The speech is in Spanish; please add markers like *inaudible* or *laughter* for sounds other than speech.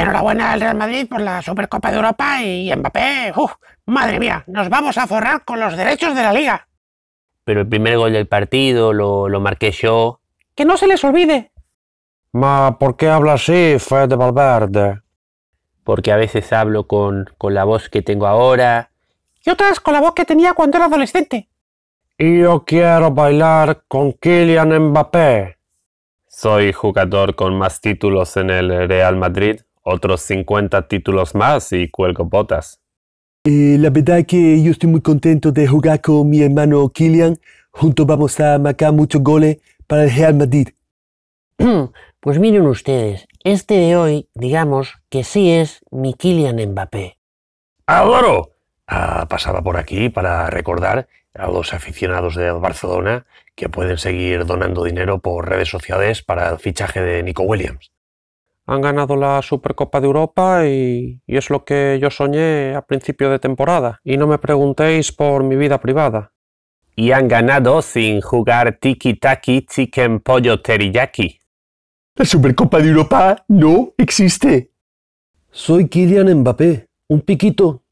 Enhorabuena al Real Madrid por la Supercopa de Europa y Mbappé. Uf, madre mía, nos vamos a forrar con los derechos de la liga. Pero el primer gol del partido lo, marqué yo. Que no se les olvide. Ma, ¿por qué hablas así, Fede Valverde? Porque a veces hablo con, la voz que tengo ahora. Y otras con la voz que tenía cuando era adolescente. yo quiero bailar con Kylian Mbappé. Soy jugador con más títulos en el Real Madrid otros 50 títulos más y cuelgo botas. la verdad que yo estoy muy contento de jugar con mi hermano Kylian. Juntos vamos a marcar muchos goles para el Real Madrid. *clears throat* Pues miren ustedes, este de hoy, digamos que sí es mi Kylian Mbappé. ¡Adoro! Ah, pasaba por aquí para recordar a los aficionados de Barcelona que pueden seguir donando dinero por redes sociales para el fichaje de Nico Williams han ganado la Supercopa de Europa y, es lo que yo soñé a principio de temporada. Y no me preguntéis por mi vida privada. Y han ganado sin jugar tiki-taki, chicken, pollo, teriyaki. La Supercopa de Europa no existe. Soy Kylian Mbappé, un piquito